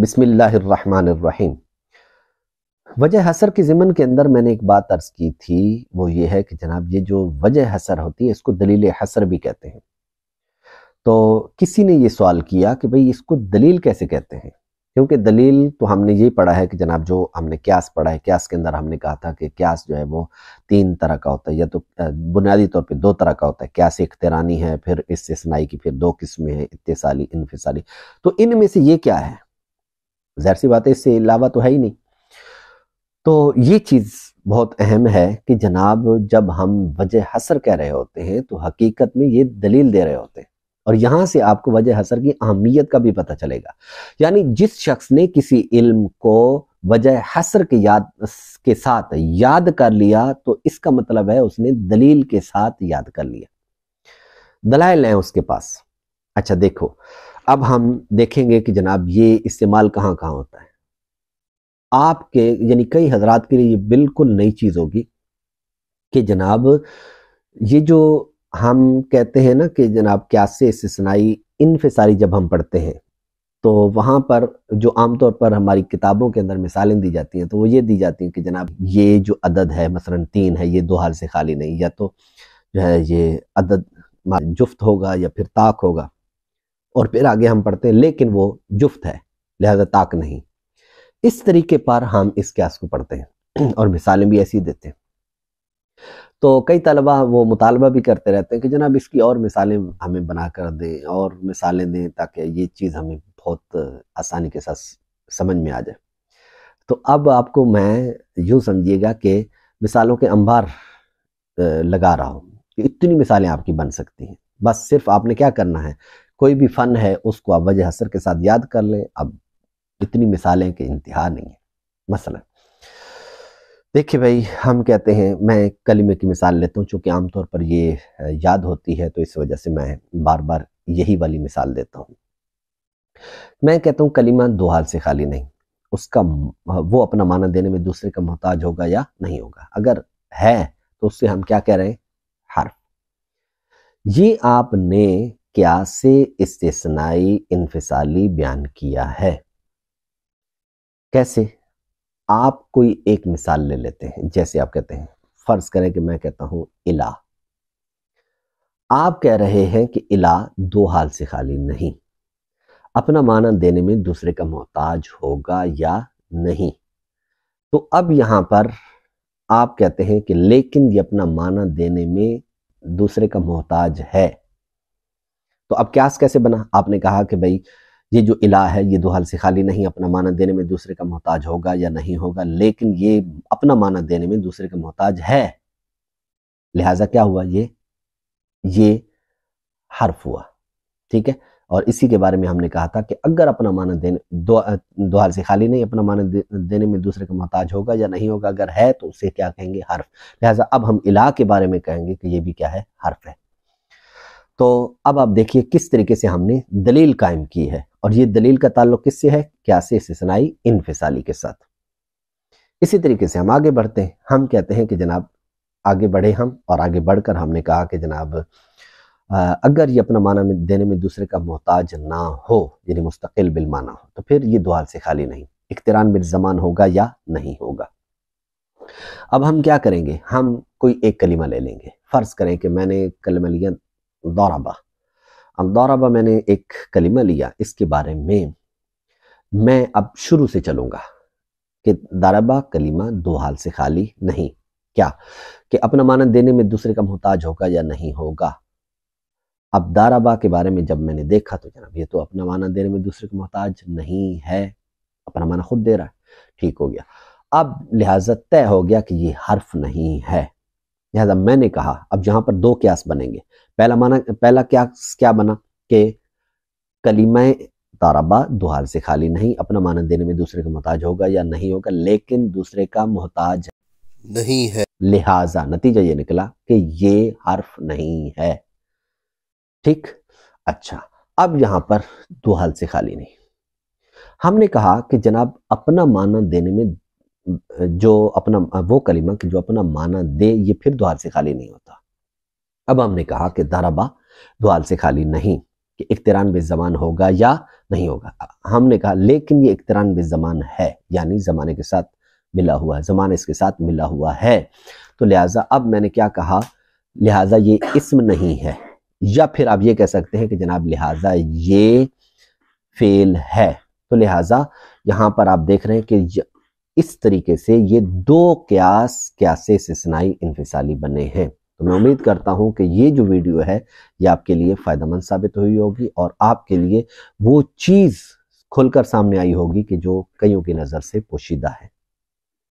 बिस्मिल्लाहिर्रहमानिर्रहीम वजह हसर के ज़िमन के अंदर मैंने एक बात अर्ज़ की थी वो ये है कि जनाब ये जो वजह हसर होती है इसको दलील हसर भी कहते हैं तो किसी ने ये सवाल किया कि भाई इसको दलील कैसे कहते हैं क्योंकि दलील तो हमने यही पढ़ा है कि जनाब जो हमने क्यास पढ़ा है क्यास के अंदर हमने कहा था कि क्यास जो है वो तीन तरह का होता है या तो बुनियादी तौर पे दो तरह का होता है क्यास इख्तरानी है फिर सुनाई की फिर दो किस्में हैं इतसाली इनफिसाली तो इनमें से ये क्या है जहर सी बात है इससे अलावा तो है ही नहीं तो ये चीज़ बहुत अहम है कि जनाब जब हम वजह हसर कह रहे होते हैं तो हकीकत में ये दलील दे रहे होते हैं और यहाँ से आपको वजह हसर की अहमियत का भी पता चलेगा यानी जिस शख्स ने किसी इल्म को वजह हसर के याद के साथ याद कर लिया तो इसका मतलब है उसने दलील के साथ याद कर लिया दलाइल हैं उसके पास अच्छा देखो अब हम देखेंगे कि जनाब ये इस्तेमाल कहाँ कहाँ होता है आपके यानी कई हजरात के लिए ये बिल्कुल नई चीज़ होगी कि जनाब ये जो हम कहते हैं ना कि जनाब क्या से इन इनफिसारी जब हम पढ़ते हैं तो वहाँ पर जो आमतौर पर हमारी किताबों के अंदर मिसालें दी जाती हैं तो वो ये दी जाती हैं कि जनाब ये जो अदद है मसलन तीन है ये दो हाल से खाली नहीं या तो जो है ये अदद जुफ्त होगा या फिर ताक होगा और फिर आगे हम पढ़ते हैं लेकिन वो जुफ्त है लिहाजा ताक नहीं इस तरीके पर हम इस क्यास को पढ़ते हैं और मिसालें भी ऐसी देते हैं तो कई तलबा वो मुतालबा भी करते रहते हैं कि जनाब इसकी और मिसालें हमें बना कर दें और मिसालें दें ताकि ये चीज़ हमें बहुत आसानी के साथ समझ में आ जाए तो अब आपको मैं यूँ समझिएगा कि मिसालों के अंबार लगा रहा हूँ इतनी मिसालें आपकी बन सकती हैं बस सिर्फ आपने क्या करना है कोई भी फ़न है उसको आप वजह हसर के साथ याद कर लें अब इतनी मिसालें कि इंतहा नहीं है मसला देखिए भाई हम कहते हैं मैं कलमे की मिसाल लेता हूँ चूँकि आमतौर पर ये याद होती है तो इस वजह से मैं बार बार यही वाली मिसाल देता हूँ मैं कहता हूँ कलिमा दो हाल से खाली नहीं उसका वो अपना माना देने में दूसरे का मोहताज होगा या नहीं होगा अगर है तो उससे हम क्या कह रहे हैं हर्फ ये आपने क्या से इस्तेसनाई इनफिसाली बयान किया है कैसे आप कोई एक मिसाल ले लेते हैं जैसे आप कहते हैं फर्ज करें कि मैं कहता हूं इला आप कह रहे हैं कि इला दो हाल से खाली नहीं अपना माना देने में दूसरे का मोहताज होगा या नहीं तो अब यहां पर आप कहते हैं कि लेकिन ये अपना माना देने में दूसरे का मोहताज है तो अब क्यास कैसे बना आपने कहा कि भाई ये जो इला है ये दो से खाली नहीं अपना माना देने में दूसरे का मोहताज होगा या नहीं होगा लेकिन ये अपना माना देने में दूसरे का मोहताज है लिहाजा क्या हुआ ये ये हर्फ हुआ ठीक है और इसी के बारे में हमने कहा था कि अगर अपना माना देने दो दो से खाली नहीं अपना माना देने में दूसरे का मोहताज होगा या नहीं होगा अगर है तो उसे क्या कहेंगे हर्फ लिहाजा अब हम इला के बारे में कहेंगे कि ये भी क्या है हर्फ है तो अब आप देखिए किस तरीके से हमने दलील कायम की है और ये दलील का ताल्लुक किससे है क्या से सनाई इनफिसाली के साथ इसी तरीके से हम आगे बढ़ते हैं हम कहते हैं कि जनाब आगे बढ़े हम और आगे बढ़कर हमने कहा कि जनाब अगर ये अपना माना में देने में दूसरे का मोहताज ना हो यानी मुस्तकिल बिल माना हो तो फिर ये दुआल से खाली नहीं इख्तरान बिल जमान होगा या नहीं होगा अब हम क्या करेंगे हम कोई एक कलीमा ले लेंगे फ़र्ज़ करें कि मैंने कलमा लिया दौराबा अब दौराबा मैंने एक कलिमा लिया इसके बारे में मैं अब शुरू से चलूंगा कि दाराबा कलीमा दो हाल से खाली नहीं क्या कि अपना मानत देने में दूसरे का मोहताज होगा या नहीं होगा अब दाराबा के बारे में जब मैंने देखा तो जनाब ये तो अपना माना देने में दूसरे का मोहताज नहीं है अपना माना खुद दे रहा है ठीक हो गया अब लिहाजा तय हो गया कि ये हर्फ नहीं है लिहाजा मैंने कहा अब यहाँ पर दो क्यास बनेंगे पहला माना पहला क्या क्या बना कि कलीमा ताराबा दुहार से खाली नहीं अपना माना देने में दूसरे का मोहताज होगा या नहीं होगा लेकिन दूसरे का मोहताज नहीं है लिहाजा नतीजा ये निकला कि ये हर्फ नहीं है ठीक अच्छा अब यहां पर दुहाल से खाली नहीं हमने कहा कि जनाब अपना माना देने में जो अपना वो कलिमा कि जो अपना माना दे ये फिर द्वार से खाली नहीं होता अब हमने कहा कि दाराबा द्वार से खाली नहीं कि इकतरान जमान होगा या नहीं होगा हमने कहा लेकिन ये इकतरान जमान है यानी ज़माने के साथ मिला हुआ है ज़माना इसके साथ मिला हुआ है तो लिहाजा अब मैंने क्या कहा लिहाजा ये इसम नहीं है या फिर आप ये कह सकते हैं कि जनाब लिहाजा ये फेल है तो लिहाजा यहाँ पर आप देख रहे हैं कि इस तरीके से ये दो क्यास क्यासे सिसनाई इनफिसाली बने हैं तो मैं उम्मीद करता हूं कि ये जो वीडियो है ये आपके लिए फ़ायदेमंद साबित हुई होगी और आपके लिए वो चीज़ खुलकर सामने आई होगी कि जो कईयों की नज़र से पोशीदा है